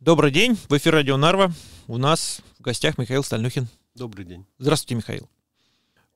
Добрый день, в эфире радио Нарва. У нас в гостях Михаил Стальнюхин. Добрый день. Здравствуйте, Михаил.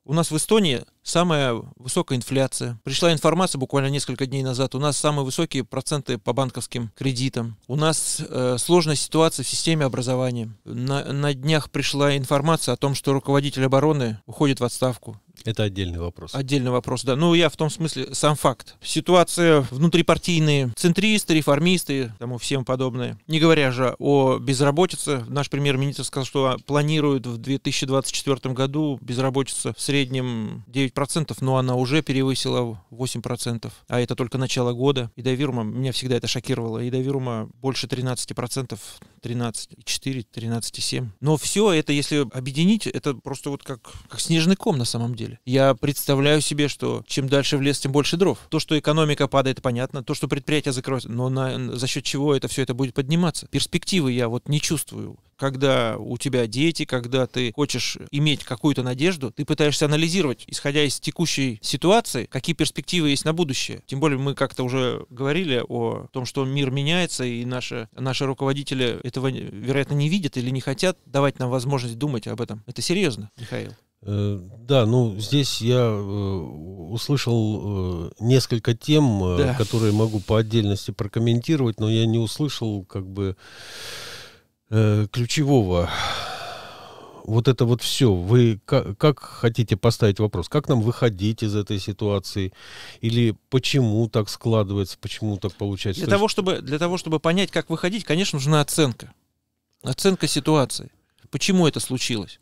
У нас в Эстонии самая высокая инфляция. Пришла информация буквально несколько дней назад. У нас самые высокие проценты по банковским кредитам. У нас э, сложная ситуация в системе образования. На, на днях пришла информация о том, что руководитель обороны уходит в отставку. Это отдельный вопрос. Отдельный вопрос, да. Ну, я в том смысле сам факт. Ситуация внутрипартийные, центристы, реформисты, тому всем подобное. Не говоря же о безработице. Наш премьер-министр сказал, что планирует в 2024 году безработица в среднем 9%, но она уже перевысила 8%. А это только начало года. И до Вирума, меня всегда это шокировало, и до Вирума больше 13%, 13,4, 13,7. Но все это, если объединить, это просто вот как, как снежный ком на самом деле деле. Я представляю себе, что чем дальше в лес, тем больше дров. То, что экономика падает, понятно. То, что предприятия закроются, но на, за счет чего это все это будет подниматься? Перспективы я вот не чувствую когда у тебя дети, когда ты хочешь иметь какую-то надежду, ты пытаешься анализировать, исходя из текущей ситуации, какие перспективы есть на будущее. Тем более мы как-то уже говорили о том, что мир меняется, и наши, наши руководители этого, вероятно, не видят или не хотят давать нам возможность думать об этом. Это серьезно, Михаил. Э, да, ну здесь я э, услышал э, несколько тем, да. которые могу по отдельности прокомментировать, но я не услышал как бы ключевого. Вот это вот все. Вы как, как хотите поставить вопрос? Как нам выходить из этой ситуации? Или почему так складывается? Почему так получается? Для, То того, есть... чтобы, для того, чтобы понять, как выходить, конечно, нужна оценка. Оценка ситуации. Почему это случилось?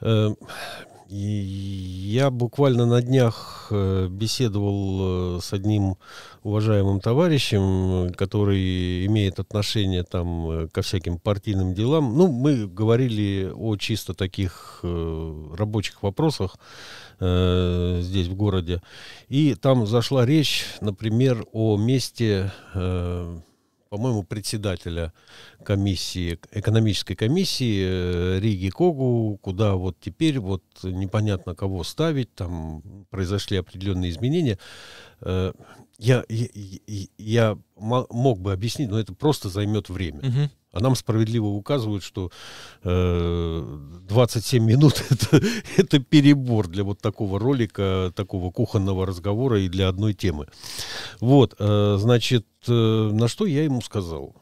Эм, я буквально на днях э, беседовал э, с одним уважаемым товарищем, который имеет отношение там э, ко всяким партийным делам. Ну, мы говорили о чисто таких рабочих вопросах здесь в городе. И там зашла речь, например, о месте по-моему, председателя комиссии, экономической комиссии э, Риги Когу, куда вот теперь вот непонятно кого ставить, там произошли определенные изменения. Э, я, я, я мог бы объяснить, но это просто займет время. Угу. А нам справедливо указывают, что э, 27 минут это, это перебор для вот такого ролика, такого кухонного разговора и для одной темы. Вот, э, значит, э, на что я ему сказал?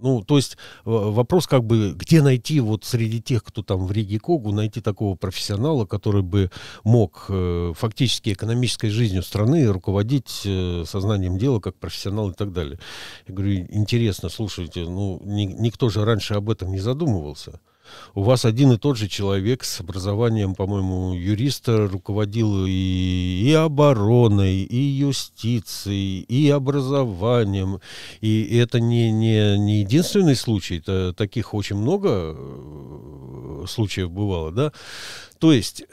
Ну, то есть вопрос как бы, где найти вот среди тех, кто там в Риге Когу, найти такого профессионала, который бы мог э, фактически экономической жизнью страны руководить э, сознанием дела как профессионал и так далее. Я говорю, интересно, слушайте, ну, ни, никто же раньше об этом не задумывался у вас один и тот же человек с образованием, по-моему, юриста руководил и, и обороной, и юстицией, и образованием. И это не, не, не единственный случай, это, таких очень много э, случаев бывало, да? То есть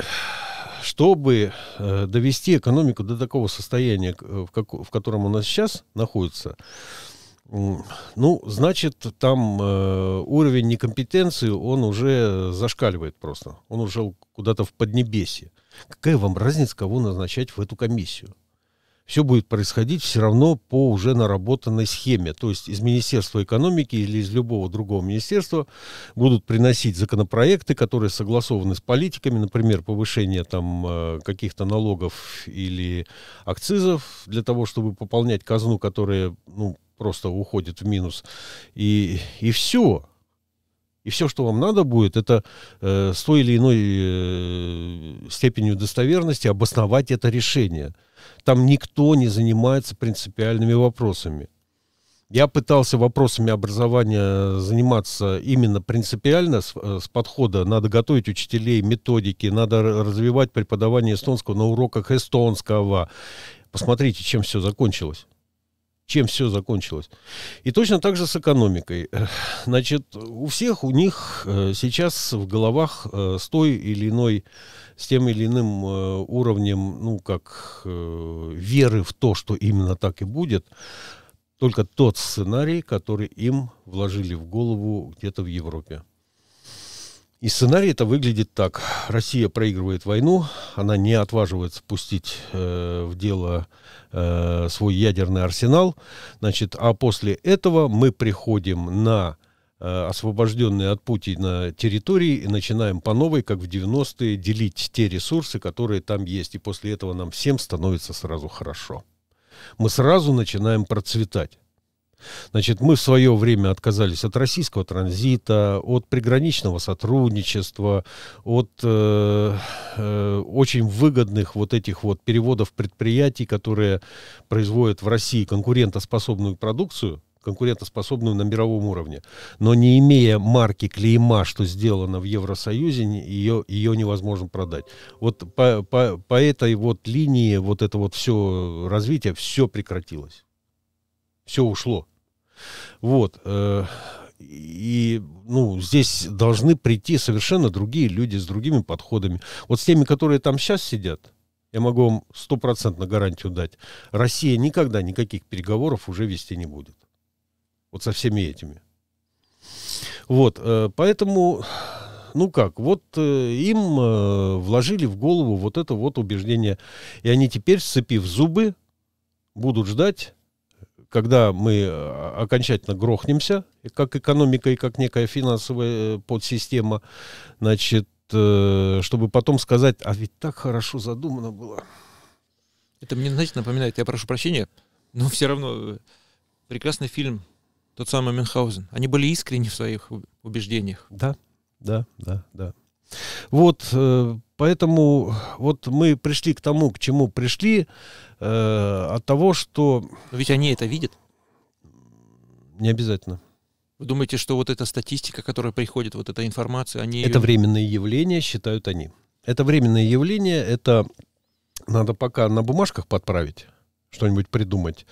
чтобы э, довести экономику до такого состояния, э, в, как, в котором она сейчас находится, ну, значит, там э, уровень некомпетенции, он уже зашкаливает просто. Он уже куда-то в поднебесье. Какая вам разница, кого назначать в эту комиссию? Все будет происходить все равно по уже наработанной схеме. То есть из Министерства экономики или из любого другого министерства будут приносить законопроекты, которые согласованы с политиками, например, повышение там э, каких-то налогов или акцизов для того, чтобы пополнять казну, которая, ну, просто уходит в минус. И, и все. И все, что вам надо будет, это э, с той или иной э, степенью достоверности обосновать это решение. Там никто не занимается принципиальными вопросами. Я пытался вопросами образования заниматься именно принципиально с, э, с подхода. Надо готовить учителей, методики, надо развивать преподавание эстонского на уроках эстонского. Посмотрите, чем все закончилось чем все закончилось. И точно так же с экономикой. Значит, у всех, у них э, сейчас в головах э, с той или иной, с тем или иным э, уровнем, ну, как веры в то, что именно так и будет, только тот сценарий, который им вложили в голову где-то в Европе. И сценарий это выглядит так. Россия проигрывает войну, она не отваживается пустить э, в дело э, свой ядерный арсенал. Значит, а после этого мы приходим на э, освобожденные от на территории и начинаем по новой, как в 90-е, делить те ресурсы, которые там есть. И после этого нам всем становится сразу хорошо. Мы сразу начинаем процветать. Значит, мы в свое время отказались от российского транзита, от приграничного сотрудничества, от э, э, очень выгодных вот этих вот переводов предприятий, которые производят в России конкурентоспособную продукцию, конкурентоспособную на мировом уровне. Но не имея марки клейма, что сделано в Евросоюзе, ее, ее невозможно продать. Вот по, по, по этой вот линии вот это вот все развитие, все прекратилось. Все ушло. Вот. Э, и ну, здесь должны прийти совершенно другие люди с другими подходами. Вот с теми, которые там сейчас сидят, я могу вам стопроцентно гарантию дать, Россия никогда никаких переговоров уже вести не будет. Вот со всеми этими. Вот, э, поэтому, ну как, вот э, им вложили в голову вот это вот убеждение. И они теперь, сцепив зубы, будут ждать когда мы э, окончательно грохнемся, как экономика и как некая финансовая э, подсистема, значит, э, чтобы потом сказать, а ведь так хорошо задумано было. Это мне, знаете, напоминает, я прошу прощения, но все равно прекрасный фильм тот самый Мюнхгаузен. Они были искренни в своих убеждениях. Да, да, да, да. Вот, Поэтому вот мы пришли к тому, к чему пришли, э, от того, что... Но ведь они это видят? Не обязательно. Вы думаете, что вот эта статистика, которая приходит, вот эта информация, они... Это временные явления, считают они. Это временные явления. это надо пока на бумажках подправить что-нибудь придумать.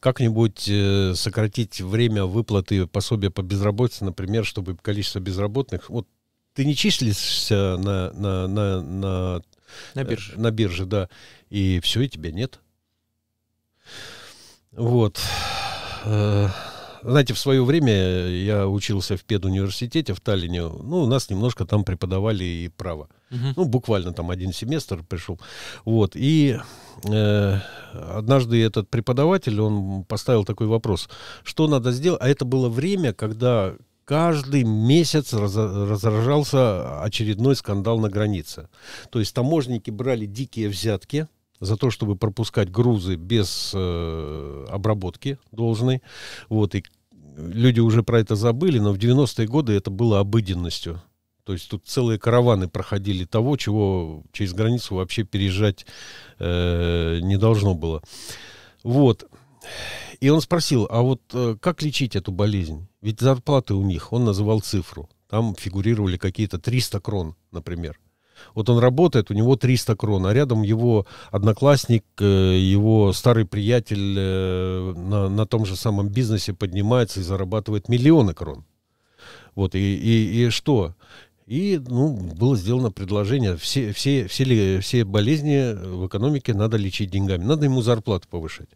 Как-нибудь э, сократить время выплаты пособия по безработице, например, чтобы количество безработных... Вот ты не числишься на, на, на, на, на, бирже. Э, на бирже, да. И все, и тебя нет. Вот. Э, знаете, в свое время я учился в педуниверситете в Таллине. Ну, у нас немножко там преподавали и право. Угу. Ну, буквально там один семестр пришел. Вот. И э, однажды этот преподаватель, он поставил такой вопрос. Что надо сделать? А это было время, когда каждый месяц раз, разражался очередной скандал на границе. То есть таможенники брали дикие взятки за то, чтобы пропускать грузы без э, обработки должной. Вот, и люди уже про это забыли, но в 90-е годы это было обыденностью. То есть тут целые караваны проходили того, чего через границу вообще переезжать э, не должно было. Вот. И он спросил, а вот э, как лечить эту болезнь? Ведь зарплаты у них, он называл цифру. Там фигурировали какие-то 300 крон, например. Вот он работает, у него 300 крон, а рядом его одноклассник, э, его старый приятель э, на, на том же самом бизнесе поднимается и зарабатывает миллионы крон. Вот, и, и, и что? И ну, было сделано предложение, все, все, все, все болезни в экономике надо лечить деньгами, надо ему зарплату повышать.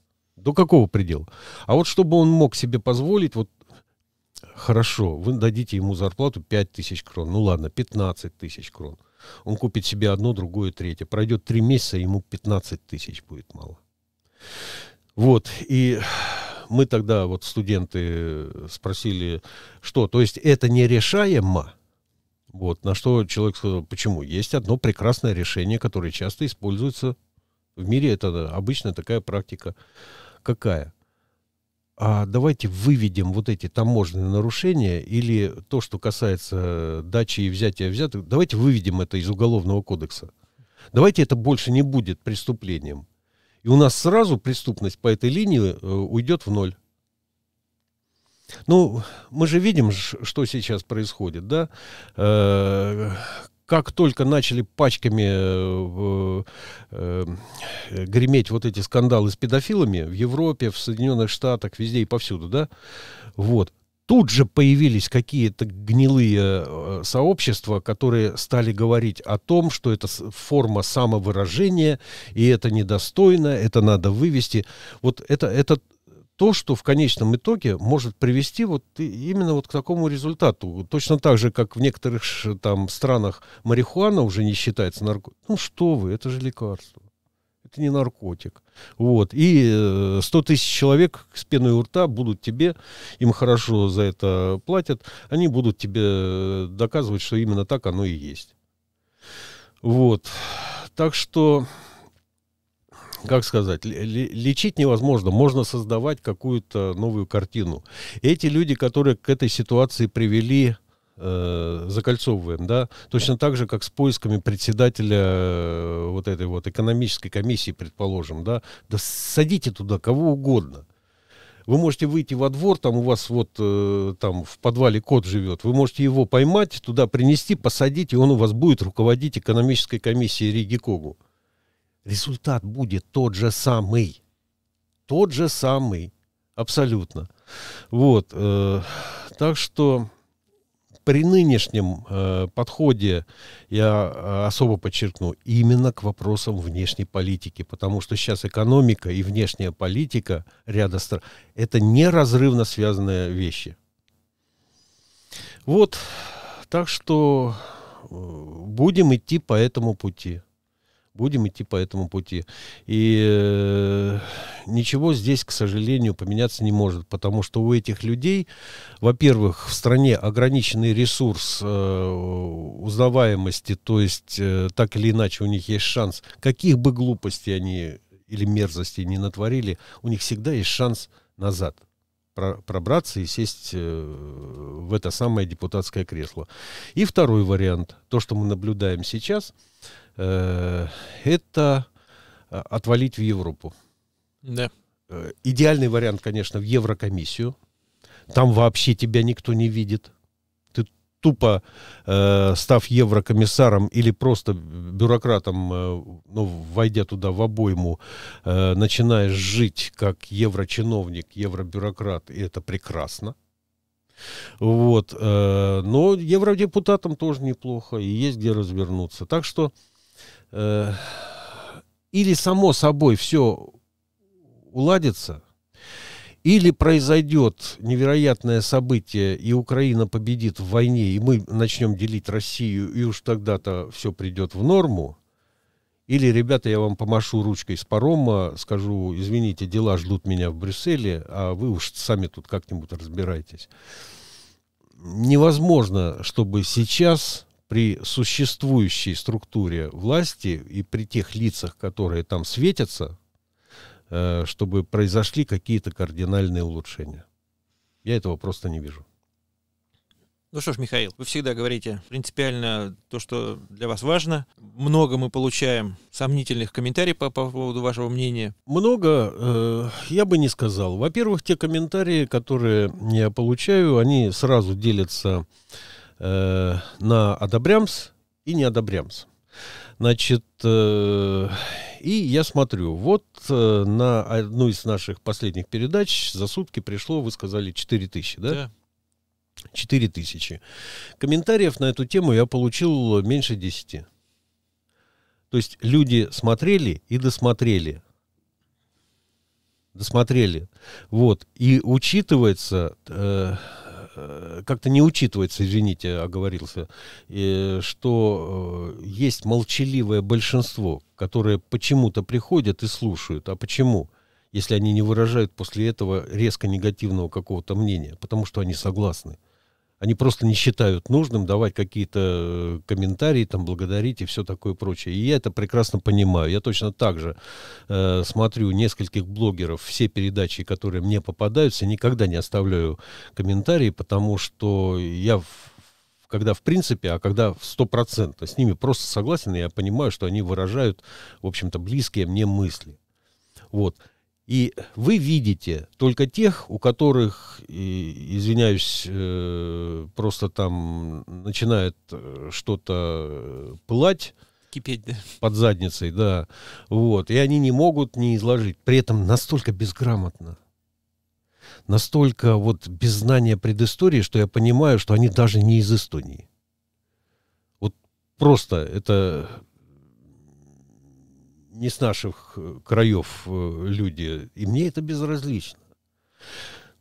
До какого предела? А вот чтобы он мог себе позволить, вот хорошо, вы дадите ему зарплату 5 тысяч крон, ну ладно, 15 тысяч крон. Он купит себе одно, другое, третье. Пройдет три месяца, ему 15 тысяч будет мало. Вот, и мы тогда, вот студенты спросили, что, то есть это не решаемо. Вот, на что человек сказал, почему? Есть одно прекрасное решение, которое часто используется в мире, это обычная такая практика какая? А давайте выведем вот эти таможенные нарушения или то, что касается дачи и взятия взяток. давайте выведем это из Уголовного кодекса. Давайте это больше не будет преступлением. И у нас сразу преступность по этой линии э, уйдет в ноль. Ну, мы же видим, что сейчас происходит, да? Э, как только начали пачками э, э, э, греметь вот эти скандалы с педофилами в Европе, в Соединенных Штатах, везде и повсюду, да, вот, тут же появились какие-то гнилые э, сообщества, которые стали говорить о том, что это форма самовыражения, и это недостойно, это надо вывести. Вот это, это то, что в конечном итоге может привести вот именно вот к такому результату. Точно так же, как в некоторых там странах марихуана уже не считается наркотиком. Ну что вы, это же лекарство. Это не наркотик. Вот. И 100 э, тысяч человек с пеной у рта будут тебе, им хорошо за это платят, они будут тебе э, доказывать, что именно так оно и есть. Вот. Так что как сказать, лечить невозможно. Можно создавать какую-то новую картину. Эти люди, которые к этой ситуации привели э, закольцовываем, да, точно так же, как с поисками председателя э, вот этой вот экономической комиссии, предположим, да, да садите туда кого угодно. Вы можете выйти во двор, там у вас вот э, там в подвале кот живет, вы можете его поймать, туда принести, посадить, и он у вас будет руководить экономической комиссией Риги Когу результат будет тот же самый. Тот же самый. Абсолютно. Вот. Э, так что при нынешнем э, подходе я э, особо подчеркну именно к вопросам внешней политики, потому что сейчас экономика и внешняя политика ряда стран это неразрывно связанные вещи. Вот, так что э, будем идти по этому пути будем идти по этому пути. И э, ничего здесь, к сожалению, поменяться не может, потому что у этих людей, во-первых, в стране ограниченный ресурс э, узнаваемости, то есть э, так или иначе у них есть шанс, каких бы глупостей они или мерзостей не натворили, у них всегда есть шанс назад пробраться и сесть э, в это самое депутатское кресло. И второй вариант, то, что мы наблюдаем сейчас, Э, это э, отвалить в Европу. Да. Э, идеальный вариант, конечно, в Еврокомиссию. Там вообще тебя никто не видит. Ты тупо, э, став еврокомиссаром или просто бюрократом, э, ну, войдя туда в обойму, э, начинаешь жить как еврочиновник, евробюрократ, и это прекрасно. Вот. Э, но евродепутатам тоже неплохо, и есть где развернуться. Так что Э, или само собой все уладится, или произойдет невероятное событие, и Украина победит в войне, и мы начнем делить Россию, и уж тогда-то все придет в норму, или, ребята, я вам помашу ручкой с парома, скажу, извините, дела ждут меня в Брюсселе, а вы уж сами тут как-нибудь разбирайтесь. Невозможно, чтобы сейчас при существующей структуре власти и при тех лицах, которые там светятся, э, чтобы произошли какие-то кардинальные улучшения. Я этого просто не вижу. Ну что ж, Михаил, вы всегда говорите принципиально то, что для вас важно. Много мы получаем сомнительных комментариев по, по поводу вашего мнения. Много э, я бы не сказал. Во-первых, те комментарии, которые я получаю, они сразу делятся Э, на одобрямс и не одобрямс. Значит, э, и я смотрю, вот э, на одну из наших последних передач за сутки пришло, вы сказали, 4 тысячи, да? Да. 4 тысячи. Комментариев на эту тему я получил меньше 10. То есть люди смотрели и досмотрели. Досмотрели. Вот. И учитывается... Э, Э, как-то не учитывается, извините, оговорился, что э, есть молчаливое большинство, которое почему-то приходят и слушают. А почему? Если они не выражают после этого резко негативного какого-то мнения, потому что они согласны. Они просто не считают нужным давать какие-то э, комментарии, там, благодарить и все такое прочее. И я это прекрасно понимаю. Я точно так же э, смотрю нескольких блогеров, все передачи, которые мне попадаются, никогда не оставляю комментарии, потому что я в когда в принципе, а когда в стопроцентно с ними просто согласен, я понимаю, что они выражают, в общем-то, близкие мне мысли. Вот. И вы видите только тех, у которых, и, извиняюсь, э, просто там начинает э, что-то пылать. Кипеть, да. Под задницей, да. Вот. И они не могут не изложить. При этом настолько безграмотно. Настолько вот без знания предыстории, что я понимаю, что они даже не из Эстонии. Вот просто это не с наших э, краев э, люди, и мне это безразлично.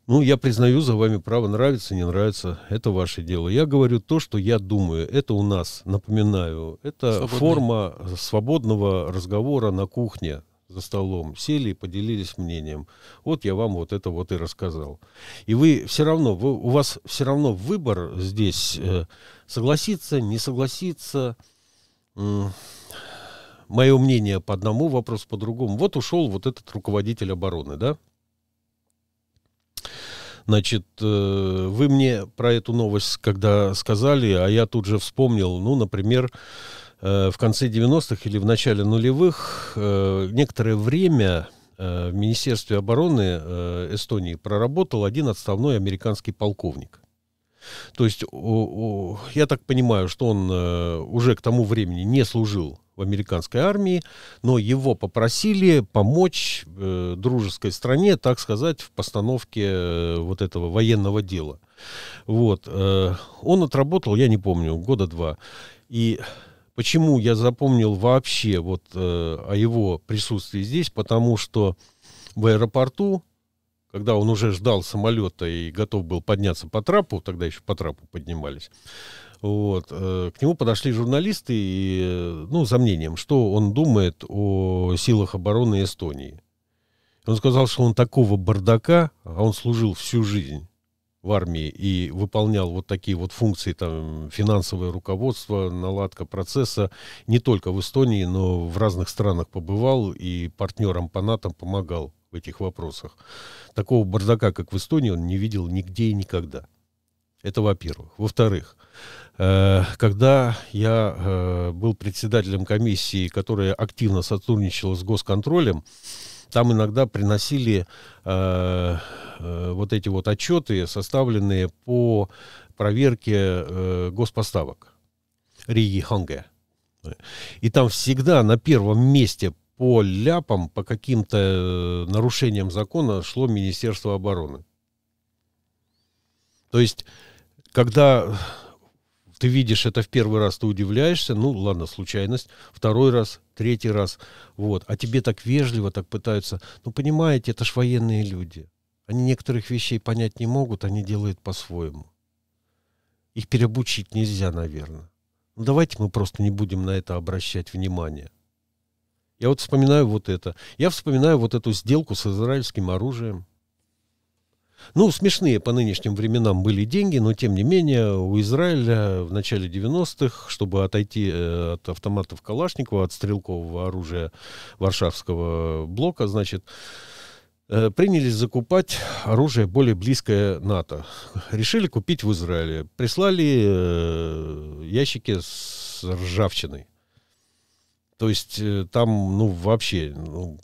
Ну, я признаю за вами право, нравится, не нравится, это ваше дело. Я говорю то, что я думаю. Это у нас, напоминаю, это Свободный. форма свободного разговора на кухне за столом. Сели и поделились мнением. Вот я вам вот это вот и рассказал. И вы все равно, вы, у вас все равно выбор здесь э, согласиться, не согласиться. Э, мое мнение по одному вопросу, по другому. Вот ушел вот этот руководитель обороны, да? Значит, э, вы мне про эту новость когда сказали, а я тут же вспомнил, ну, например, э, в конце 90-х или в начале нулевых э, некоторое время в Министерстве обороны Эстонии проработал один отставной американский полковник. То есть, о, о, я так понимаю, что он э, уже к тому времени не служил в американской армии, но его попросили помочь э, дружеской стране, так сказать, в постановке э, вот этого военного дела. Вот. Э, он отработал, я не помню, года два. И почему я запомнил вообще вот э, о его присутствии здесь, потому что в аэропорту когда он уже ждал самолета и готов был подняться по трапу, тогда еще по трапу поднимались, вот, э, к нему подошли журналисты, и, ну, за мнением, что он думает о силах обороны Эстонии. Он сказал, что он такого бардака, а он служил всю жизнь в армии и выполнял вот такие вот функции, там, финансовое руководство, наладка процесса, не только в Эстонии, но в разных странах побывал и партнерам по НАТО помогал в этих вопросах. Такого бардака, как в Эстонии, он не видел нигде и никогда. Это во-первых. Во-вторых, э, когда я э, был председателем комиссии, которая активно сотрудничала с госконтролем, там иногда приносили э, э, вот эти вот отчеты, составленные по проверке э, госпоставок Риги Ханге. И там всегда на первом месте по ляпам, по каким-то э, нарушениям закона шло Министерство обороны. То есть, когда ты видишь это в первый раз, ты удивляешься, ну ладно, случайность, второй раз, третий раз, вот, а тебе так вежливо так пытаются, ну понимаете, это ж военные люди, они некоторых вещей понять не могут, они делают по-своему. Их переобучить нельзя, наверное. Ну, давайте мы просто не будем на это обращать внимание. Я вот вспоминаю вот это. Я вспоминаю вот эту сделку с израильским оружием. Ну, смешные по нынешним временам были деньги, но тем не менее у Израиля в начале 90-х, чтобы отойти э, от автоматов Калашникова, от стрелкового оружия Варшавского блока, значит, э, принялись закупать оружие более близкое НАТО. Решили купить в Израиле. Прислали э, ящики с ржавчиной. То есть э, там, ну, вообще, ну,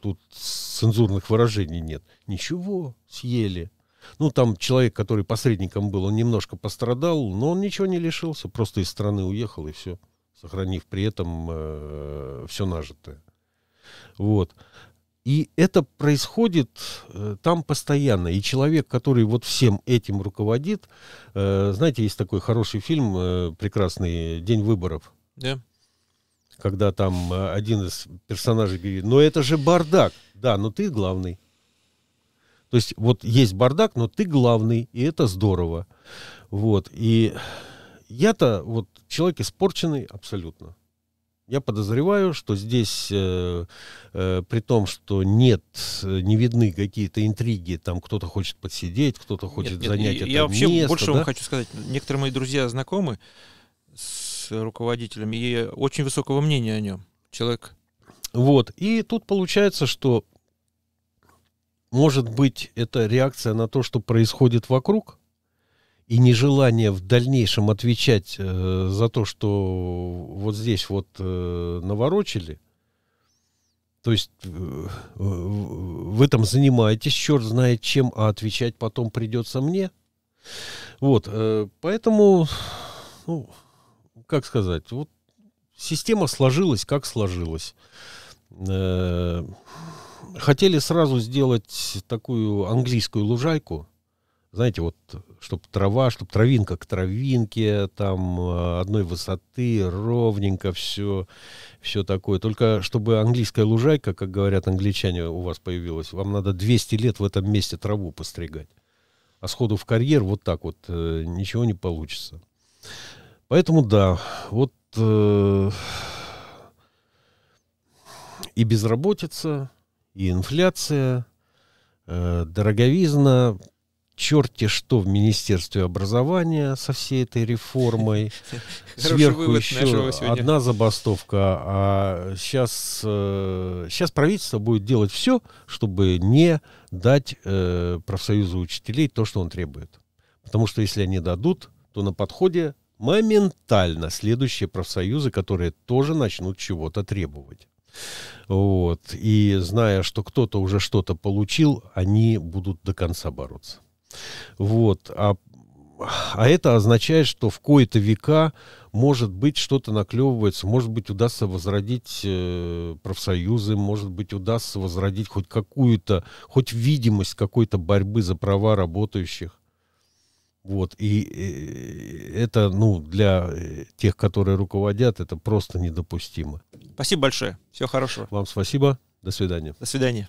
тут цензурных выражений нет. Ничего, съели. Ну, там человек, который посредником был, он немножко пострадал, но он ничего не лишился, просто из страны уехал и все, сохранив при этом э, все нажитое. Вот. И это происходит э, там постоянно. И человек, который вот всем этим руководит, э, знаете, есть такой хороший фильм, э, прекрасный «День выборов». Yeah когда там э, один из персонажей говорит, но «Ну, это же бардак. Да, но ты главный. То есть вот есть бардак, но ты главный, и это здорово. Вот, и я-то вот человек испорченный абсолютно. Я подозреваю, что здесь, э, э, при том, что нет, э, не видны какие-то интриги, там кто-то хочет подсидеть, кто-то хочет нет, занять я, это я место. Я вообще больше да? вам хочу сказать, некоторые мои друзья знакомы с Э, руководителем и очень высокого мнения о нем. Человек. Вот. И тут получается, что может быть это реакция на то, что происходит вокруг, и нежелание в дальнейшем отвечать э, за то, что вот здесь вот э, наворочили, то есть э, в этом занимаетесь, черт знает чем, а отвечать потом придется мне. Вот, э, поэтому, ну, как сказать, вот система сложилась, как сложилась. Э, хотели сразу сделать такую английскую лужайку, знаете, вот, чтобы трава, чтобы травинка к травинке, там, э, одной высоты, ровненько все, все такое. Только чтобы английская лужайка, как говорят англичане, у вас появилась, вам надо 200 лет в этом месте траву постригать. А сходу в карьер вот так вот э, ничего не получится. Поэтому да, вот э, и безработица, и инфляция, э, дороговизна, черти что в Министерстве образования со всей этой реформой. Сверху еще одна забастовка. А сейчас, сейчас э, правительство будет делать все, чтобы не дать э, профсоюзу учителей то, что он требует. Потому что если они дадут, то на подходе моментально следующие профсоюзы, которые тоже начнут чего-то требовать. Вот. И зная, что кто-то уже что-то получил, они будут до конца бороться. Вот. А, а это означает, что в кои-то века, может быть, что-то наклевывается, может быть, удастся возродить э, профсоюзы, может быть, удастся возродить хоть какую-то, хоть видимость какой-то борьбы за права работающих. Вот, и э, это, ну, для э, тех, которые руководят, это просто недопустимо. Спасибо большое. Всего хорошего. Вам спасибо. До свидания. До свидания.